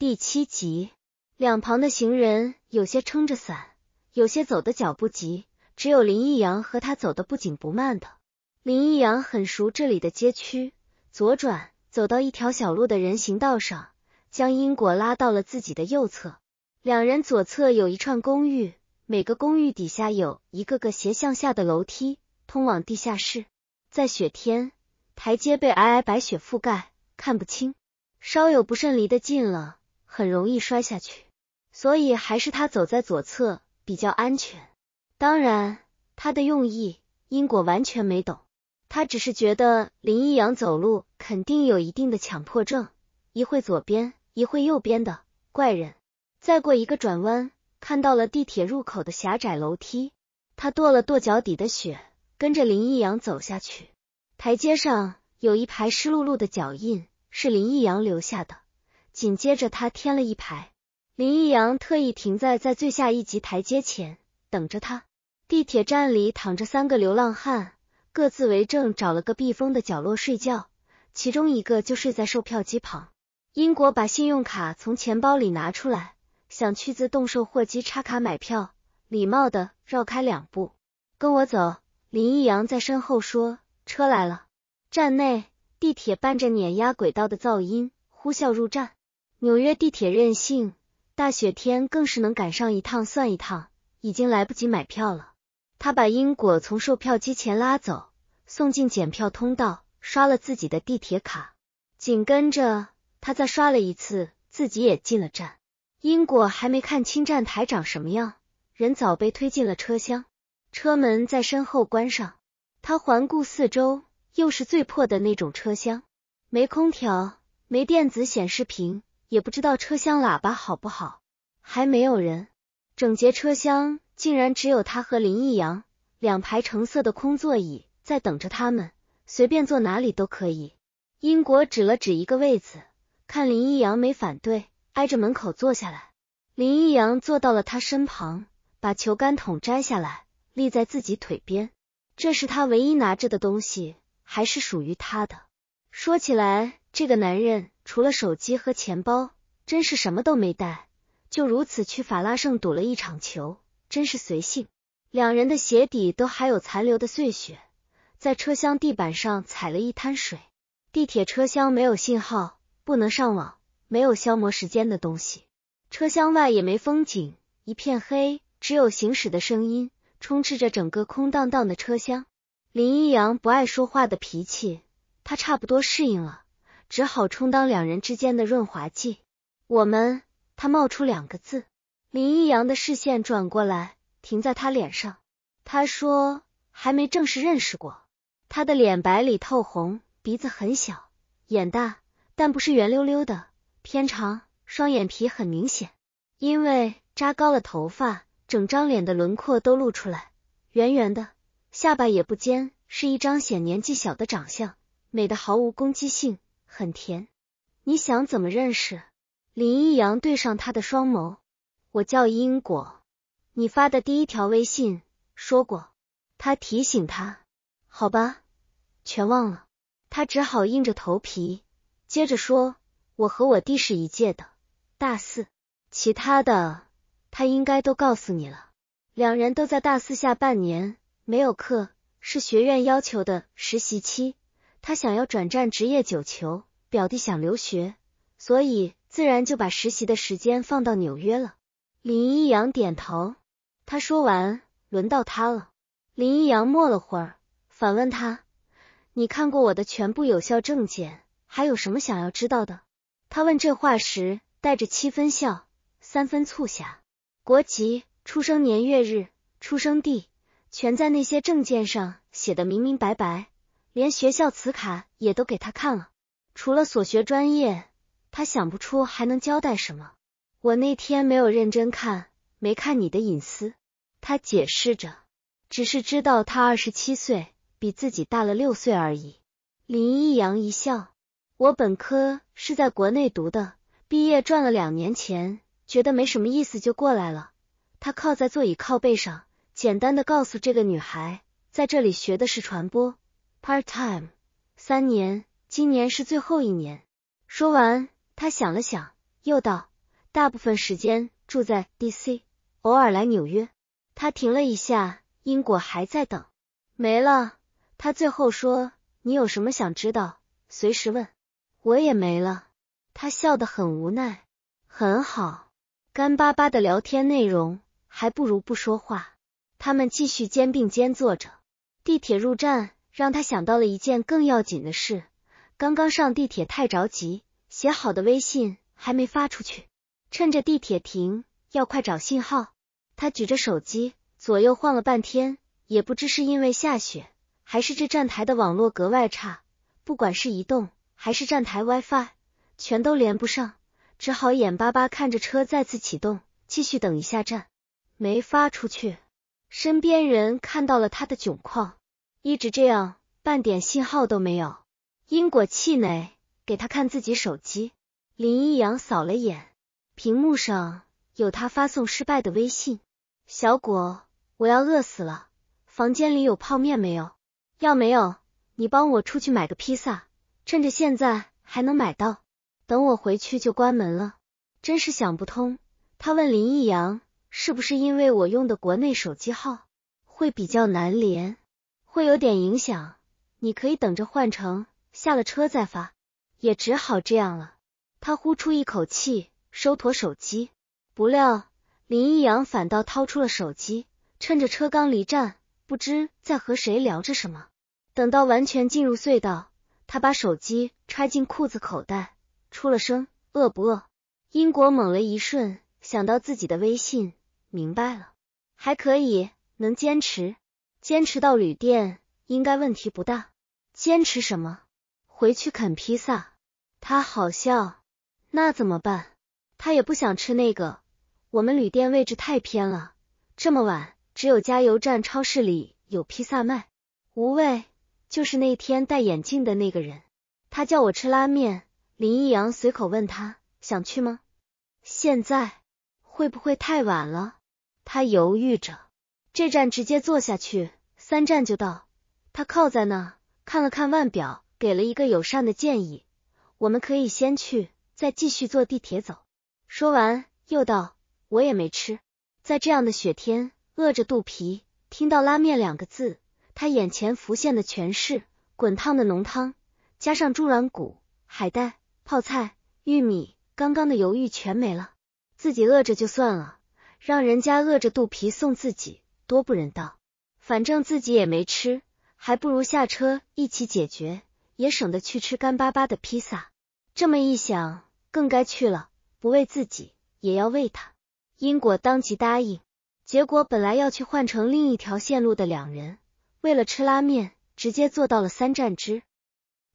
第七集，两旁的行人有些撑着伞，有些走的脚步急，只有林逸阳和他走的不紧不慢的。林逸阳很熟这里的街区，左转走到一条小路的人行道上，将因果拉到了自己的右侧。两人左侧有一串公寓，每个公寓底下有一个个斜向下的楼梯通往地下室。在雪天，台阶被皑皑白雪覆盖，看不清，稍有不慎离得近了。很容易摔下去，所以还是他走在左侧比较安全。当然，他的用意因果完全没懂，他只是觉得林逸阳走路肯定有一定的强迫症，一会左边，一会右边的怪人。再过一个转弯，看到了地铁入口的狭窄楼梯，他跺了跺脚底的雪，跟着林逸阳走下去。台阶上有一排湿漉漉的脚印，是林逸阳留下的。紧接着，他添了一排。林逸阳特意停在在最下一级台阶前，等着他。地铁站里躺着三个流浪汉，各自为政，找了个避风的角落睡觉。其中一个就睡在售票机旁。英国把信用卡从钱包里拿出来，想去自动售货机插卡买票，礼貌的绕开两步，跟我走。林逸阳在身后说：“车来了。”站内地铁伴着碾压轨道的噪音呼啸入站。纽约地铁任性，大雪天更是能赶上一趟算一趟，已经来不及买票了。他把因果从售票机前拉走，送进检票通道，刷了自己的地铁卡，紧跟着他再刷了一次，自己也进了站。因果还没看清站台长什么样，人早被推进了车厢，车门在身后关上。他环顾四周，又是最破的那种车厢，没空调，没电子显示屏。也不知道车厢喇叭好不好，还没有人，整节车厢竟然只有他和林逸阳两排橙色的空座椅在等着他们，随便坐哪里都可以。英国指了指一个位子，看林逸阳没反对，挨着门口坐下来。林逸阳坐到了他身旁，把球杆筒摘下来立在自己腿边，这是他唯一拿着的东西，还是属于他的。说起来。这个男人除了手机和钱包，真是什么都没带，就如此去法拉盛赌了一场球，真是随性。两人的鞋底都还有残留的碎雪，在车厢地板上踩了一滩水。地铁车厢没有信号，不能上网，没有消磨时间的东西。车厢外也没风景，一片黑，只有行驶的声音，充斥着整个空荡荡的车厢。林一阳不爱说话的脾气，他差不多适应了。只好充当两人之间的润滑剂。我们，他冒出两个字。林逸阳的视线转过来，停在他脸上。他说：“还没正式认识过。”他的脸白里透红，鼻子很小，眼大但不是圆溜溜的，偏长，双眼皮很明显。因为扎高了头发，整张脸的轮廓都露出来，圆圆的下巴也不尖，是一张显年纪小的长相，美的毫无攻击性。很甜，你想怎么认识林一阳？对上他的双眸，我叫因果。你发的第一条微信说过，他提醒他，好吧，全忘了。他只好硬着头皮接着说，我和我弟是一届的，大四，其他的他应该都告诉你了。两人都在大四下半年，没有课，是学院要求的实习期。他想要转战职业九球，表弟想留学，所以自然就把实习的时间放到纽约了。林一阳点头，他说完，轮到他了。林一阳默了会儿，反问他：“你看过我的全部有效证件，还有什么想要知道的？”他问这话时带着七分笑，三分促狭。国籍、出生年月日、出生地，全在那些证件上写的明明白白。连学校磁卡也都给他看了，除了所学专业，他想不出还能交代什么。我那天没有认真看，没看你的隐私，他解释着，只是知道他二十七岁，比自己大了六岁而已。林一阳一笑，我本科是在国内读的，毕业赚了两年钱，觉得没什么意思，就过来了。他靠在座椅靠背上，简单的告诉这个女孩，在这里学的是传播。Hard time，三年，今年是最后一年。说完，他想了想，又道：“大部分时间住在 D C，偶尔来纽约。”他停了一下，因果还在等，没了。他最后说：“你有什么想知道，随时问我也没了。”他笑得很无奈。很好，干巴巴的聊天内容，还不如不说话。他们继续肩并肩坐着，地铁入站。让他想到了一件更要紧的事，刚刚上地铁太着急，写好的微信还没发出去。趁着地铁停，要快找信号。他举着手机左右晃了半天，也不知是因为下雪，还是这站台的网络格外差。不管是移动还是站台 WiFi，全都连不上，只好眼巴巴看着车再次启动，继续等一下站。没发出去，身边人看到了他的窘况。一直这样，半点信号都没有。因果气馁，给他看自己手机。林一阳扫了眼屏幕，上有他发送失败的微信：“小果，我要饿死了，房间里有泡面没有？要没有，你帮我出去买个披萨，趁着现在还能买到。等我回去就关门了。真是想不通。”他问林一阳：“是不是因为我用的国内手机号会比较难连？”会有点影响，你可以等着换乘，下了车再发，也只好这样了。他呼出一口气，收妥手机，不料林一阳反倒掏出了手机，趁着车刚离站，不知在和谁聊着什么。等到完全进入隧道，他把手机揣进裤子口袋，出了声：“饿不饿？”英国猛了一瞬，想到自己的微信，明白了，还可以，能坚持。坚持到旅店应该问题不大。坚持什么？回去啃披萨？他好笑。那怎么办？他也不想吃那个。我们旅店位置太偏了，这么晚只有加油站、超市里有披萨卖。无畏，就是那天戴眼镜的那个人，他叫我吃拉面。林一阳随口问他想去吗？现在会不会太晚了？他犹豫着，这站直接坐下去。三站就到，他靠在那看了看腕表，给了一个友善的建议：“我们可以先去，再继续坐地铁走。”说完又道：“我也没吃，在这样的雪天饿着肚皮，听到拉面两个字，他眼前浮现的全是滚烫的浓汤，加上猪软骨、海带、泡菜、玉米，刚刚的犹豫全没了。自己饿着就算了，让人家饿着肚皮送自己，多不人道。”反正自己也没吃，还不如下车一起解决，也省得去吃干巴巴的披萨。这么一想，更该去了，不为自己也要为他。因果当即答应。结果本来要去换乘另一条线路的两人，为了吃拉面，直接坐到了三站之。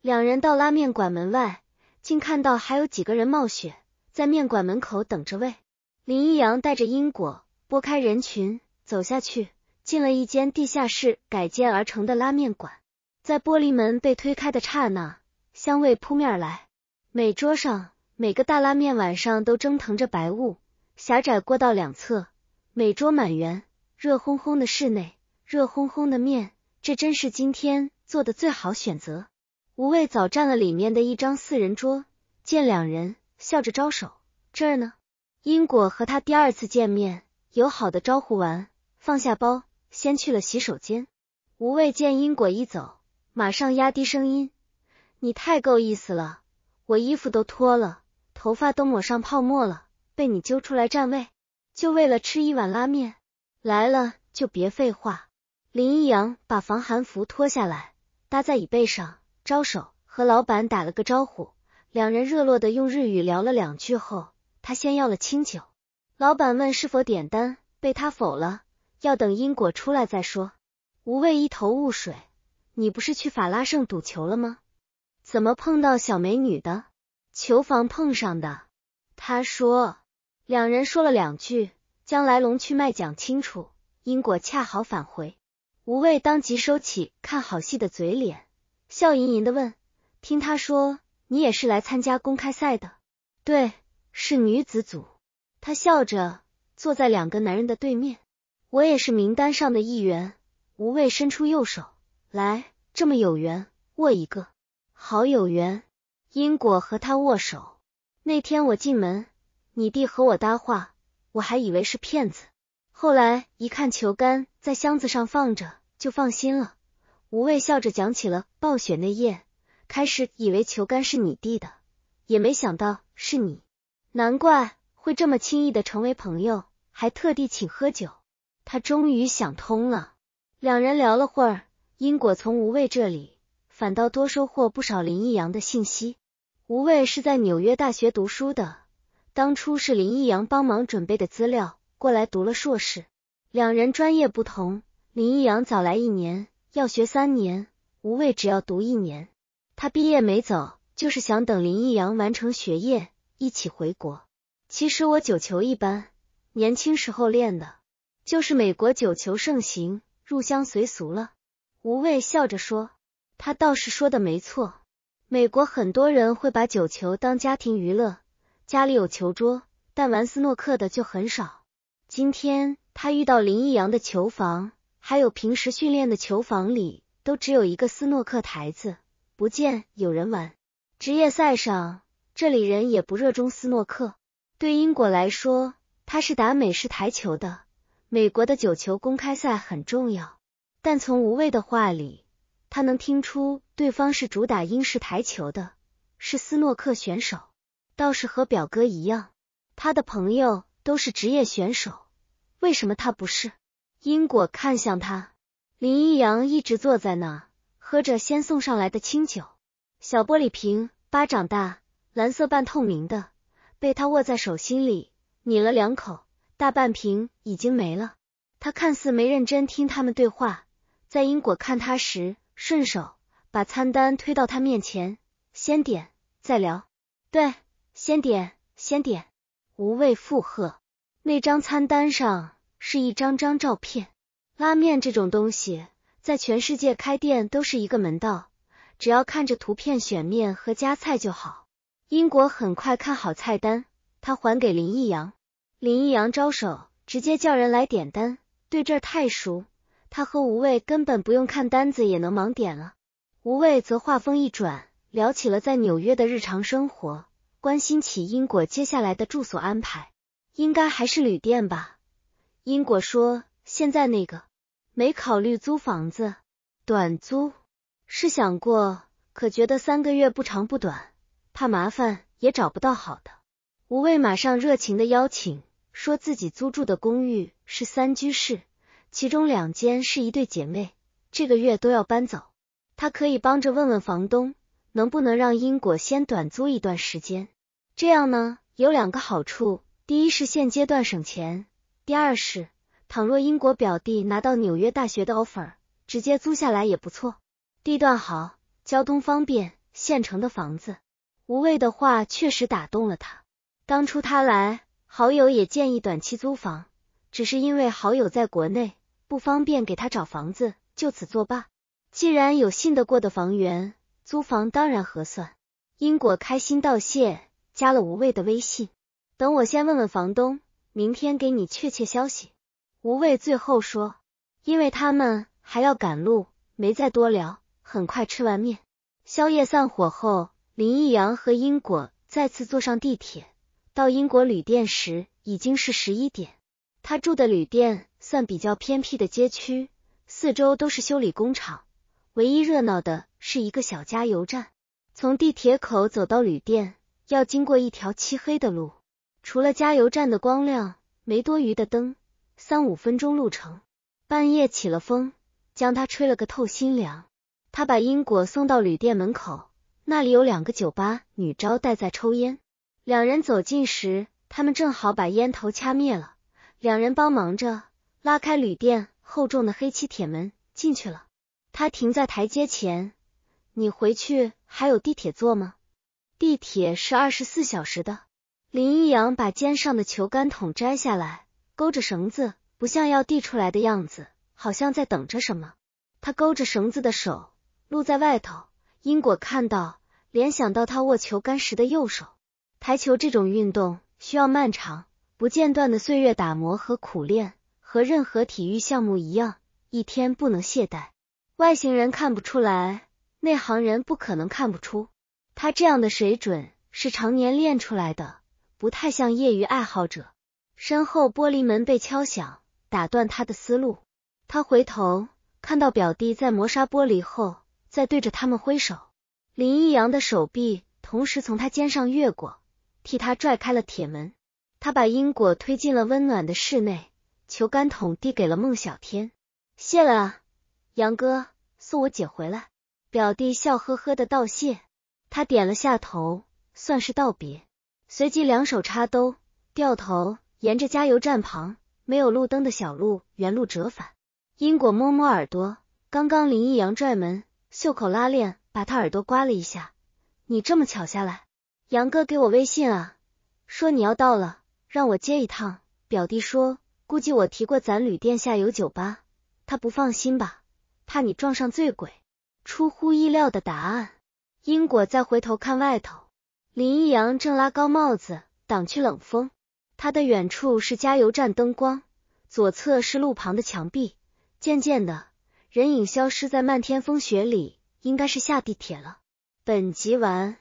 两人到拉面馆门外，竟看到还有几个人冒雪在面馆门口等着喂。林一阳带着因果拨开人群走下去。进了一间地下室改建而成的拉面馆，在玻璃门被推开的刹那，香味扑面而来。每桌上每个大拉面碗上都蒸腾着白雾。狭窄过道两侧，每桌满员，热烘烘的室内，热烘烘的面，这真是今天做的最好选择。无畏早占了里面的一张四人桌，见两人笑着招手：“这儿呢。”因果和他第二次见面，友好的招呼完，放下包。先去了洗手间，无畏见因果一走，马上压低声音：“你太够意思了，我衣服都脱了，头发都抹上泡沫了，被你揪出来占位，就为了吃一碗拉面。来了就别废话。”林一阳把防寒服脱下来搭在椅背上，招手和老板打了个招呼，两人热络的用日语聊了两句后，他先要了清酒。老板问是否点单，被他否了。要等因果出来再说。无畏一头雾水，你不是去法拉盛赌球了吗？怎么碰到小美女的？球房碰上的。他说，两人说了两句，将来龙去脉讲清楚。因果恰好返回，无畏当即收起看好戏的嘴脸，笑吟吟的问：“听他说，你也是来参加公开赛的？对，是女子组。”他笑着坐在两个男人的对面。我也是名单上的一员。无畏伸出右手来，这么有缘，握一个，好有缘。因果和他握手那天，我进门，你弟和我搭话，我还以为是骗子，后来一看球杆在箱子上放着，就放心了。无畏笑着讲起了暴雪那夜，开始以为球杆是你弟的，也没想到是你，难怪会这么轻易的成为朋友，还特地请喝酒。他终于想通了，两人聊了会儿，因果从无畏这里反倒多收获不少林逸阳的信息。无畏是在纽约大学读书的，当初是林逸阳帮忙准备的资料过来读了硕士。两人专业不同，林逸阳早来一年，要学三年，无畏只要读一年。他毕业没走，就是想等林逸阳完成学业，一起回国。其实我九球一般，年轻时候练的。就是美国九球盛行，入乡随俗了。吴畏笑着说：“他倒是说的没错，美国很多人会把九球当家庭娱乐，家里有球桌，但玩斯诺克的就很少。今天他遇到林逸阳的球房，还有平时训练的球房里，都只有一个斯诺克台子，不见有人玩。职业赛上，这里人也不热衷斯诺克。对英国来说，他是打美式台球的。”美国的九球公开赛很重要，但从无畏的话里，他能听出对方是主打英式台球的，是斯诺克选手。倒是和表哥一样，他的朋友都是职业选手，为什么他不是？因果看向他，林一阳一直坐在那，喝着先送上来的清酒，小玻璃瓶巴掌大，蓝色半透明的，被他握在手心里，抿了两口。大半瓶已经没了，他看似没认真听他们对话，在英国看他时，顺手把餐单推到他面前，先点再聊。对，先点先点。无畏附和。那张餐单上是一张张照片，拉面这种东西在全世界开店都是一个门道，只要看着图片选面和加菜就好。英国很快看好菜单，他还给林毅阳。林逸阳招手，直接叫人来点单。对这儿太熟，他和无畏根本不用看单子也能盲点了。无畏则话锋一转，聊起了在纽约的日常生活，关心起因果接下来的住所安排，应该还是旅店吧？因果说：“现在那个没考虑租房子，短租是想过，可觉得三个月不长不短，怕麻烦也找不到好的。”无畏马上热情的邀请。说自己租住的公寓是三居室，其中两间是一对姐妹，这个月都要搬走。他可以帮着问问房东，能不能让英国先短租一段时间？这样呢，有两个好处：第一是现阶段省钱；第二是，倘若英国表弟拿到纽约大学的 offer，直接租下来也不错。地段好，交通方便，现成的房子。无畏的话确实打动了他。当初他来。好友也建议短期租房，只是因为好友在国内不方便给他找房子，就此作罢。既然有信得过的房源，租房当然合算。因果开心道谢，加了无畏的微信，等我先问问房东，明天给你确切消息。无畏最后说，因为他们还要赶路，没再多聊。很快吃完面宵夜，散伙后，林逸阳和因果再次坐上地铁。到英国旅店时已经是十一点。他住的旅店算比较偏僻的街区，四周都是修理工厂，唯一热闹的是一个小加油站。从地铁口走到旅店，要经过一条漆黑的路，除了加油站的光亮，没多余的灯。三五分钟路程，半夜起了风，将他吹了个透心凉。他把英国送到旅店门口，那里有两个酒吧女招待在抽烟。两人走近时，他们正好把烟头掐灭了。两人帮忙着拉开旅店厚重的黑漆铁门，进去了。他停在台阶前，你回去还有地铁坐吗？地铁是二十四小时的。林一阳把肩上的球杆筒摘下来，勾着绳子，不像要递出来的样子，好像在等着什么。他勾着绳子的手露在外头，因果看到，联想到他握球杆时的右手。台球这种运动需要漫长、不间断的岁月打磨和苦练，和任何体育项目一样，一天不能懈怠。外行人看不出来，内行人不可能看不出。他这样的水准是常年练出来的，不太像业余爱好者。身后玻璃门被敲响，打断他的思路。他回头看到表弟在磨砂玻璃后，在对着他们挥手。林逸阳的手臂同时从他肩上越过。替他拽开了铁门，他把因果推进了温暖的室内，球杆桶递给了孟小天，谢了，杨哥送我姐回来。表弟笑呵呵的道谢，他点了下头，算是道别，随即两手插兜，掉头沿着加油站旁没有路灯的小路原路折返。因果摸摸耳朵，刚刚林毅阳拽门，袖口拉链把他耳朵刮了一下，你这么巧下来。杨哥给我微信啊，说你要到了，让我接一趟。表弟说，估计我提过咱旅店下有酒吧，他不放心吧，怕你撞上醉鬼。出乎意料的答案。因果再回头看外头，林一阳正拉高帽子挡去冷风。他的远处是加油站灯光，左侧是路旁的墙壁。渐渐的，人影消失在漫天风雪里，应该是下地铁了。本集完。